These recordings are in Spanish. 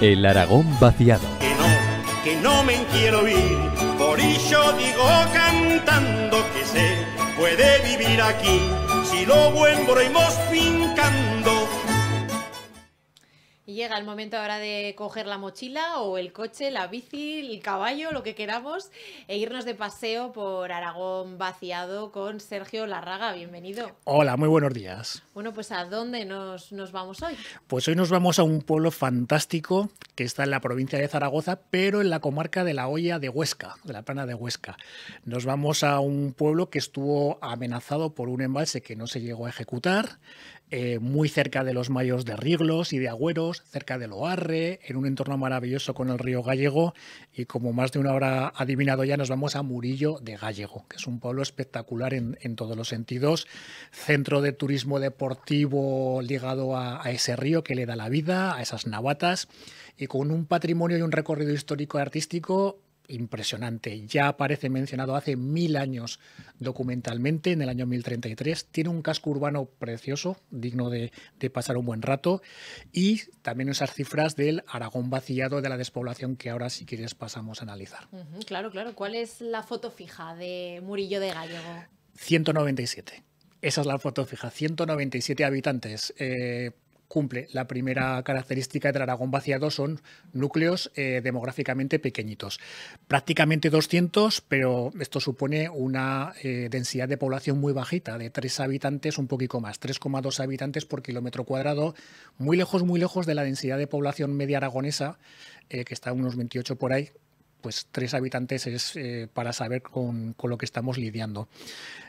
El Aragón vaciado. Que no, que no me quiero ir, por ello digo cantando que se puede vivir aquí, si lo buen hemos pincando llega el momento ahora de coger la mochila o el coche, la bici, el caballo, lo que queramos, e irnos de paseo por Aragón vaciado con Sergio Larraga. Bienvenido. Hola, muy buenos días. Bueno, pues ¿a dónde nos, nos vamos hoy? Pues hoy nos vamos a un pueblo fantástico que está en la provincia de Zaragoza, pero en la comarca de la Hoya de Huesca, de la plana de Huesca. Nos vamos a un pueblo que estuvo amenazado por un embalse que no se llegó a ejecutar. Eh, muy cerca de los mayos de Riglos y de Agüeros, cerca de Loarre, en un entorno maravilloso con el río Gallego. Y como más de una hora adivinado ya, nos vamos a Murillo de Gallego, que es un pueblo espectacular en, todos los sentidos. Centro de turismo deportivo ligado a, a ese río que le da la vida, a esas navatas, y con un patrimonio y un recorrido histórico y artístico impresionante. Ya aparece mencionado hace mil años documentalmente, en el año 1033. Tiene un casco urbano precioso, digno de, pasar un buen rato. Y también esas cifras del Aragón vaciado de la despoblación que ahora, si quieres, pasamos a analizar. claro, claro. ¿Cuál es la foto fija de Murillo de Gallego? 197. Esa es la foto fija, 197 habitantes. Eh, cumple la primera característica del Aragón vaciado, son núcleos eh, demográficamente pequeñitos. Prácticamente 200, pero esto supone una eh, densidad de población muy bajita, de 3 habitantes, un poquito más, 3,2 habitantes por kilómetro cuadrado, muy lejos, muy lejos de la densidad de población media aragonesa, eh, que está a unos 28 por ahí, pues tres habitantes es para saber con, con, lo que estamos lidiando.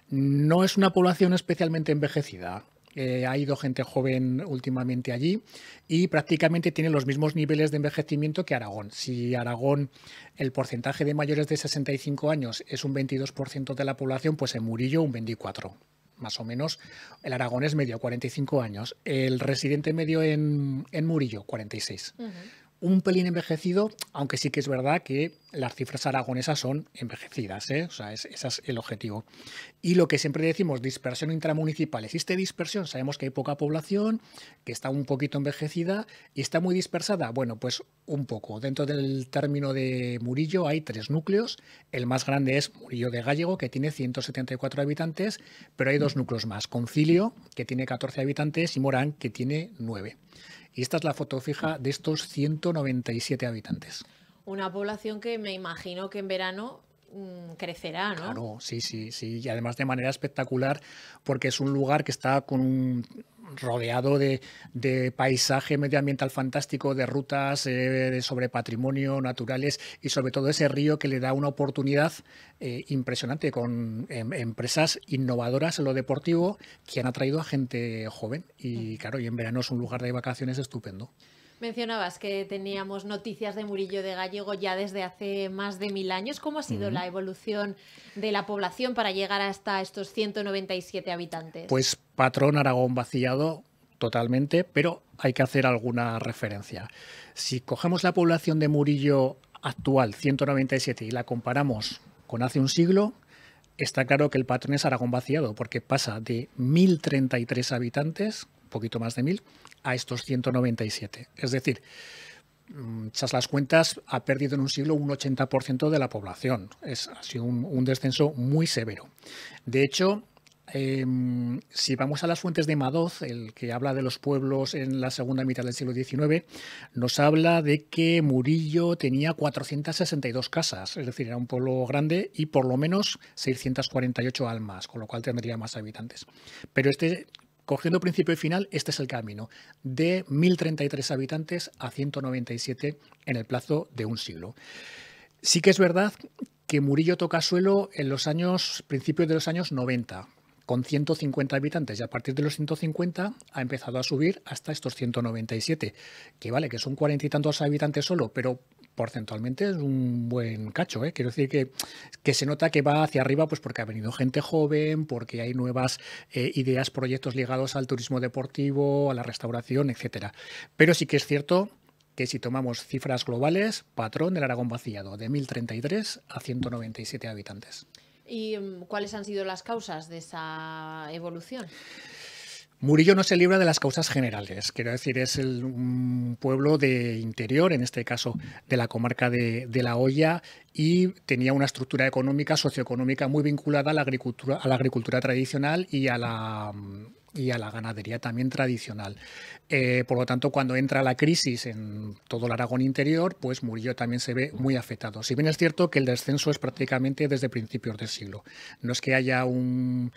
No es una población especialmente envejecida. Eh, ha ido gente joven últimamente allí y prácticamente tiene los mismos niveles de envejecimiento que Aragón. Si Aragón el porcentaje de mayores de 65 años es un 22% de la población, pues en Murillo un 24% más o menos, el Aragón es medio, 45 años, el residente medio en, en Murillo, 46. Un pelín envejecido, aunque sí que es verdad que las cifras aragonesas son envejecidas, ¿eh? o sea, ese es el objetivo. Y lo que siempre decimos, dispersión intramunicipal. Existe dispersión, sabemos que hay poca población, que está un poquito envejecida y está muy dispersada. Bueno, pues un poco. Dentro del término de Murillo hay tres núcleos. El más grande es Murillo de Gallego, que tiene 174 habitantes, pero hay dos mm. núcleos más. Concilio, que tiene 14 habitantes, y Morán, que tiene 9. Y esta es la foto fija de estos 197 habitantes una población que me imagino que en verano mm, crecerá, ¿no? Claro, sí, sí, sí. Y además de manera espectacular, porque es un lugar que está con rodeado de, paisaje medioambiental fantástico, de rutas eh, sobre patrimonio, naturales y sobre todo ese río que le da una oportunidad eh, impresionante con em, empresas innovadoras en lo deportivo que han atraído a gente joven y mm. claro, y en verano es un lugar de vacaciones estupendo. Mencionabas que teníamos noticias de Murillo de Gallego ya desde hace más de mil años. ¿Cómo ha sido la evolución de la población para llegar hasta estos 197 habitantes? Pues patrón Aragón vaciado totalmente, pero hay que hacer alguna referencia. Si cogemos la población de Murillo actual, 197, y la comparamos con hace un siglo, está claro que el patrón es Aragón vaciado, porque pasa de 1.033 habitantes, un poquito más de 1.000, a estos 197. Es decir, echas mm, las cuentas, ha perdido en un siglo un 80% de la población. Es, ha sido un, descenso muy severo. De hecho, em, si vamos a las fuentes de Madoz, el que habla de los pueblos en la segunda mitad del siglo XIX, nos habla de que Murillo tenía 462 casas, es decir, era un pueblo grande y por lo menos 648 almas, con lo cual tendría más habitantes. Pero este Cogiendo principio y final, este es el camino, de 1.033 habitantes a 197 en el plazo de un siglo. Sí que es verdad que Murillo toca suelo en los años, principios de los años 90, con 150 habitantes y a partir de los 150 ha empezado a subir hasta estos 197, que vale, que son cuarenta y tantos habitantes solo, pero porcentualmente es un buen cacho. ¿eh? Quiero decir que, que se nota que va hacia arriba pues porque ha venido gente joven, porque hay nuevas eh, ideas, proyectos ligados al turismo deportivo, a la restauración, etcétera. Pero sí que es cierto que si tomamos cifras globales, patrón del Aragón vaciado, de 1033 a 197 habitantes. ¿Y mm, cuáles han sido las causas de esa evolución? Murillo no se libra de las causas generales, quiero decir, es el, un pueblo de interior, en este caso de la comarca de, La Hoya, y tenía una estructura económica, socioeconómica muy vinculada a la agricultura, a la agricultura tradicional y a la, ganadería también tradicional. Eh, por lo tanto, cuando entra la crisis en todo el Aragón interior, pues Murillo también se ve muy afectado. Si bien es cierto que el descenso es prácticamente desde principios del siglo, no es que haya un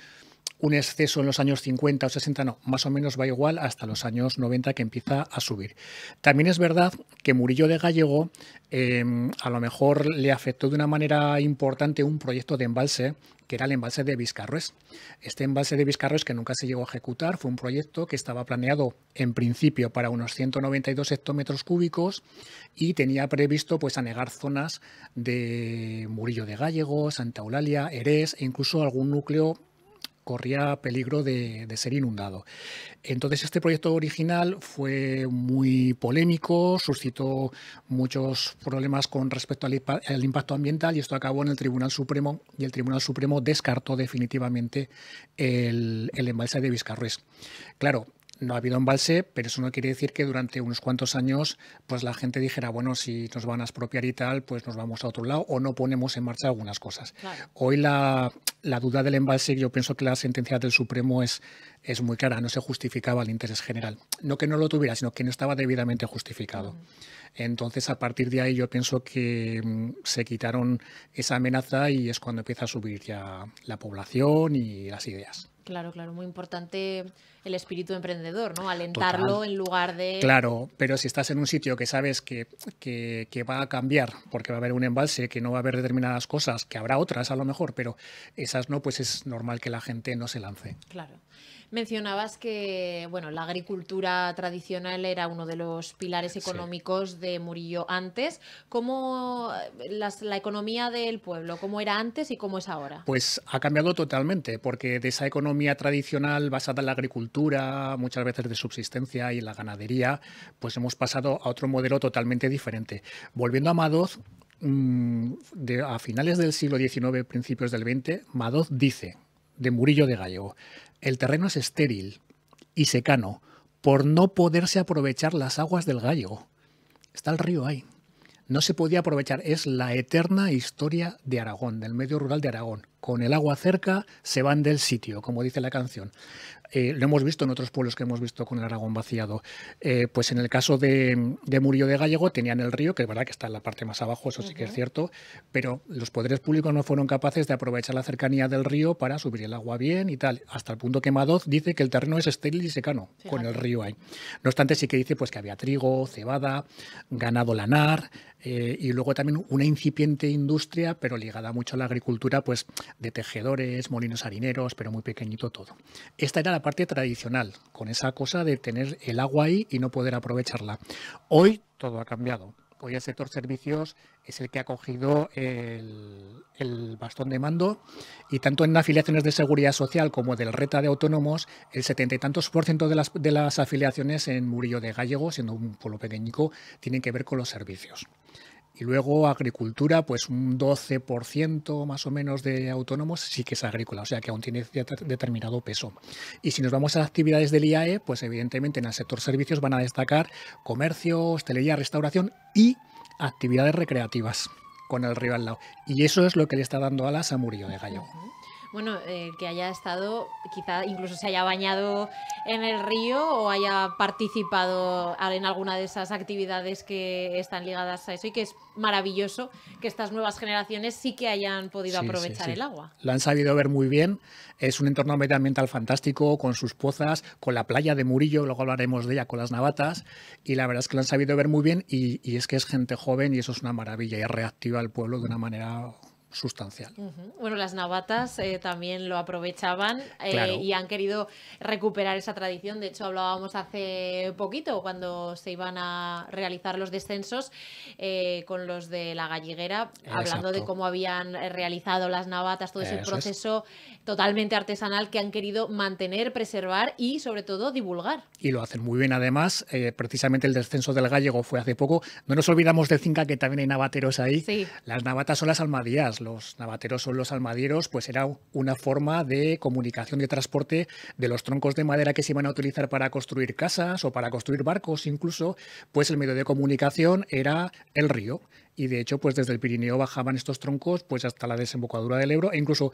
un exceso en los años 50 o 60, no, más o menos va igual hasta los años 90 que empieza a subir. También es verdad que Murillo de Gallego em, a lo mejor le afectó de una manera importante un proyecto de embalse que era el embalse de Vizcarroes. Este embalse de Vizcarroes, que nunca se llegó a ejecutar, fue un proyecto que estaba planeado en principio para unos 192 hectómetros cúbicos y tenía previsto pues, anegar zonas de Murillo de Gallego, Santa Eulalia, Eres e incluso algún núcleo corría peligro de, ser inundado. Entonces este proyecto original fue muy polémico, suscitó muchos problemas con respecto al, impacto ambiental y esto acabó en el Tribunal Supremo y el Tribunal Supremo descartó definitivamente el, el embalse de Vizcarrués. Claro, no ha habido embalse, pero eso no quiere decir que durante unos cuantos años pues la gente dijera, bueno, si nos van a expropiar y tal, pues nos vamos a otro lado o no ponemos en marcha algunas cosas. Hoy la, duda del embalse, yo pienso que la sentencia del Supremo es, es muy clara, no se justificaba el interés general. No que no lo tuviera, sino que no estaba debidamente justificado. Entonces, a partir de ahí yo pienso que mm, se quitaron esa amenaza y es cuando empieza a subir ya la población y las ideas. Claro, claro, muy importante el espíritu emprendedor, ¿no? Alentarlo en lugar de... Claro, pero si estás en un sitio que sabes que, que, que, va a cambiar, porque va a haber un embalse, que no va a haber determinadas cosas, que habrá otras a lo mejor, pero esas no, pues es normal que la gente no se lance. Claro. Mencionabas que bueno, la agricultura tradicional era uno de los pilares económicos de Murillo antes. ¿Cómo eh, la economía del pueblo, cómo era antes y cómo es ahora? Pues ha cambiado totalmente, porque de esa economía tradicional basada en la agricultura, muchas veces de subsistencia y la ganadería, pues hemos pasado a otro modelo totalmente diferente. Volviendo a Madoz, mm, a finales del siglo XIX, principios del XX, Madoz dice de Murillo de Gallego el terreno es estéril y secano por no poderse aprovechar las aguas del Gallo. Está el río ahí. No se podía aprovechar. Es la eterna historia de Aragón, del medio rural de Aragón con el agua cerca, se van del sitio, como dice la canción. Eh, lo hemos visto en otros pueblos que hemos visto con el Aragón vaciado. Eh, pues en el caso de, de, Murillo de Gallego tenían el río, que es verdad que está en la parte más abajo, eso sí que es cierto, pero los poderes públicos no fueron capaces de aprovechar la cercanía del río para subir el agua bien y tal, hasta el punto que Madoz dice que el terreno es estéril y secano, con el río ahí. No obstante, sí que dice pues, que había trigo, cebada, ganado lanar, eh, y luego también una incipiente industria, pero ligada mucho a la agricultura, pues de tejedores, molinos harineros, pero muy pequeñito todo. Esta era la parte tradicional, con esa cosa de tener el agua ahí y no poder aprovecharla. Hoy todo ha cambiado. Hoy el sector servicios es el que ha cogido el, bastón de mando y tanto en afiliaciones de seguridad social como del reta de autónomos, el setenta y tantos por ciento de las, de las afiliaciones en Murillo de Gallego, siendo un pueblo pequeñico, tienen que ver con los servicios. Y luego agricultura, pues un 12% más o menos de autónomos sí que es agrícola, o sea que aún tiene determinado peso. Y si nos vamos a actividades del IAE, pues evidentemente en el sector servicios van a destacar comercio, hostelería, restauración y actividades recreativas con el río al lado. Y eso es lo que le está dando alas a Murillo de Gallo bueno, eh, que haya estado, quizá incluso se haya bañado en el río o haya participado en alguna de esas actividades que están ligadas a eso y que es maravilloso que estas nuevas generaciones sí que hayan podido aprovechar el agua. Lo han sabido ver muy bien, es un entorno medioambiental fantástico, con sus pozas, con la playa de Murillo, luego hablaremos de ella, con las navatas, y la verdad es que lo han sabido ver muy bien y, y es que es gente joven y eso es una maravilla y reactiva al pueblo de una manera sustancial. Bueno, las navatas eh, también lo aprovechaban eh, y han querido recuperar esa tradición. De hecho, hablábamos hace poquito cuando se iban a realizar los descensos eh, con los de la galleguera, hablando de cómo habían realizado las navatas, todo ese proceso totalmente artesanal que han querido mantener, preservar y sobre todo divulgar. Y lo hacen muy bien además. precisamente el descenso del gallego fue hace poco. No nos olvidamos de Cinca, que también hay navateros ahí. Las navatas son las almadías los navateros o los almadieros, pues era una forma de comunicación de transporte de los troncos de madera que se iban a utilizar para construir casas o para construir barcos incluso, pues el medio de comunicación era el río y de hecho pues desde el Pirineo bajaban estos troncos pues hasta la desembocadura del Ebro e incluso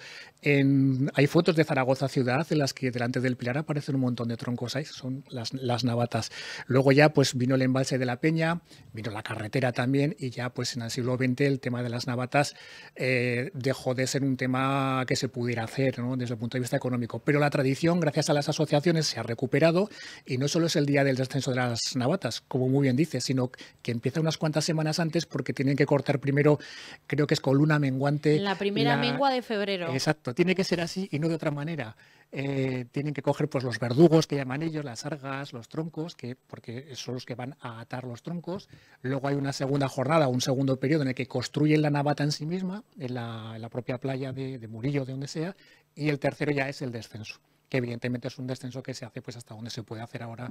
hay fotos de Zaragoza ciudad en las que delante del Pilar aparecen un montón de troncos ahí, son las, las navatas. Luego ya pues vino el embalse de la Peña, vino la carretera también y ya pues en el siglo XX el tema de las navatas eh, dejó de ser un tema que se pudiera hacer desde el punto de vista económico. Pero la tradición gracias a las asociaciones se ha recuperado y no solo es el día del descenso de las navatas, como muy bien dice, sino que empieza unas cuantas semanas antes porque tiene tienen que cortar primero, creo que es columna menguante. La primera mengua de febrero. Exacto, tiene que ser así y no de otra manera. Eh, tienen que coger pues, los verdugos que llaman ellos, las argas, los troncos, que, porque son los que van a atar los troncos. Luego hay una segunda jornada, un segundo periodo en el que construyen la navata en sí misma, en la, propia playa de Murillo, de donde sea. Y el tercero ya es el descenso que evidentemente es un descenso que se hace pues hasta donde se puede hacer ahora,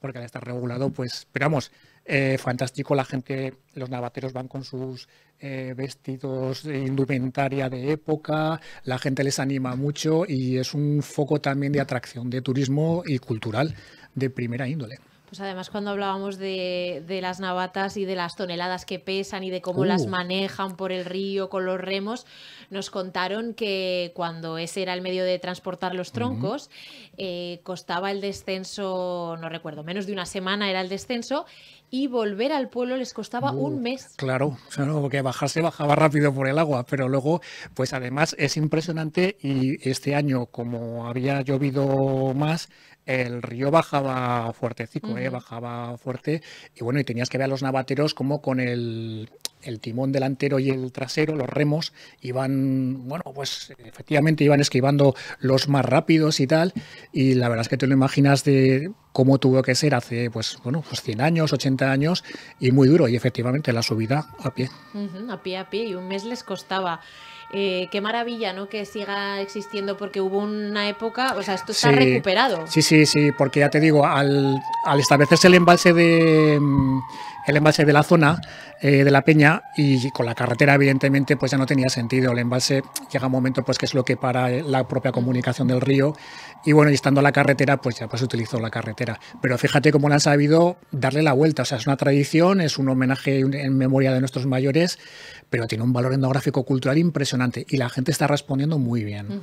porque al estar regulado, pues, esperamos eh, fantástico, la gente, los navateros van con sus eh, vestidos, de indumentaria de época, la gente les anima mucho y es un foco también de atracción de turismo y cultural de primera índole. Pues además cuando hablábamos de, las navatas y de las toneladas que pesan y de cómo las manejan por el río con los remos, nos contaron que cuando ese era el medio de transportar los troncos, eh, costaba el descenso, no recuerdo, menos de una semana era el descenso y volver al pueblo les costaba un mes. Claro, porque bajarse bajaba rápido por el agua, pero luego, pues además es impresionante y este año, como había llovido más, el río bajaba fuertecito, eh, bajaba fuerte. Y bueno, y tenías que ver a los navateros como con el, el timón delantero y el trasero, los remos, iban, bueno, pues efectivamente iban esquivando los más rápidos y tal. Y la verdad es que te lo imaginas de cómo tuvo que ser hace, pues, bueno, pues 100 años, 80 años, y muy duro. Y efectivamente la subida a pie. a pie, a pie, y un mes les costaba. Eh, qué maravilla, ¿no? Que siga existiendo porque hubo una época, o sea, esto está ha recuperado. Sí, sí, sí, porque ya te digo, al, al establecerse el embalse de... Mm, el embalse de la zona eh, de la peña y con la carretera evidentemente pues ya no tenía sentido. El embalse llega un momento pues que es lo que para la propia comunicación del río y bueno, y estando la carretera pues ya pues utilizó la carretera. Pero fíjate cómo la han sabido darle la vuelta, o sea, es una tradición, es un homenaje en memoria de nuestros mayores, pero tiene un valor etnográfico cultural impresionante y la gente está respondiendo muy bien.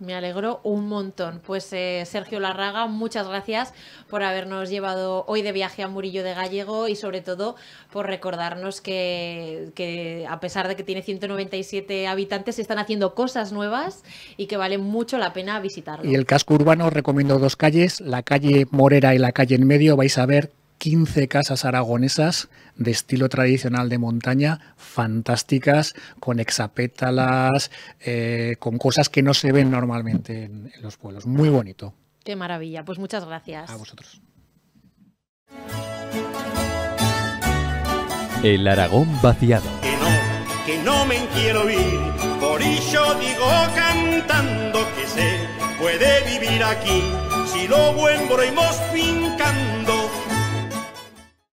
Me alegro un montón. Pues eh, Sergio Larraga, muchas gracias por habernos llevado hoy de viaje a Murillo de Gallego y sobre todo por recordarnos que, a pesar de que tiene 197 habitantes se están haciendo cosas nuevas y que vale mucho la pena visitarlo. Y el casco urbano recomiendo dos calles, la calle Morera y la calle en medio. Vais a ver 15 casas aragonesas de estilo tradicional de montaña, fantásticas, con hexapétalas, eh, con cosas que no se ven normalmente en, los pueblos. Muy bonito. Qué maravilla. Pues muchas gracias. A vosotros. El Aragón vaciado. Que no, que no me quiero ir. Por ello digo cantando que se puede vivir aquí. Si lo buen broimos pincando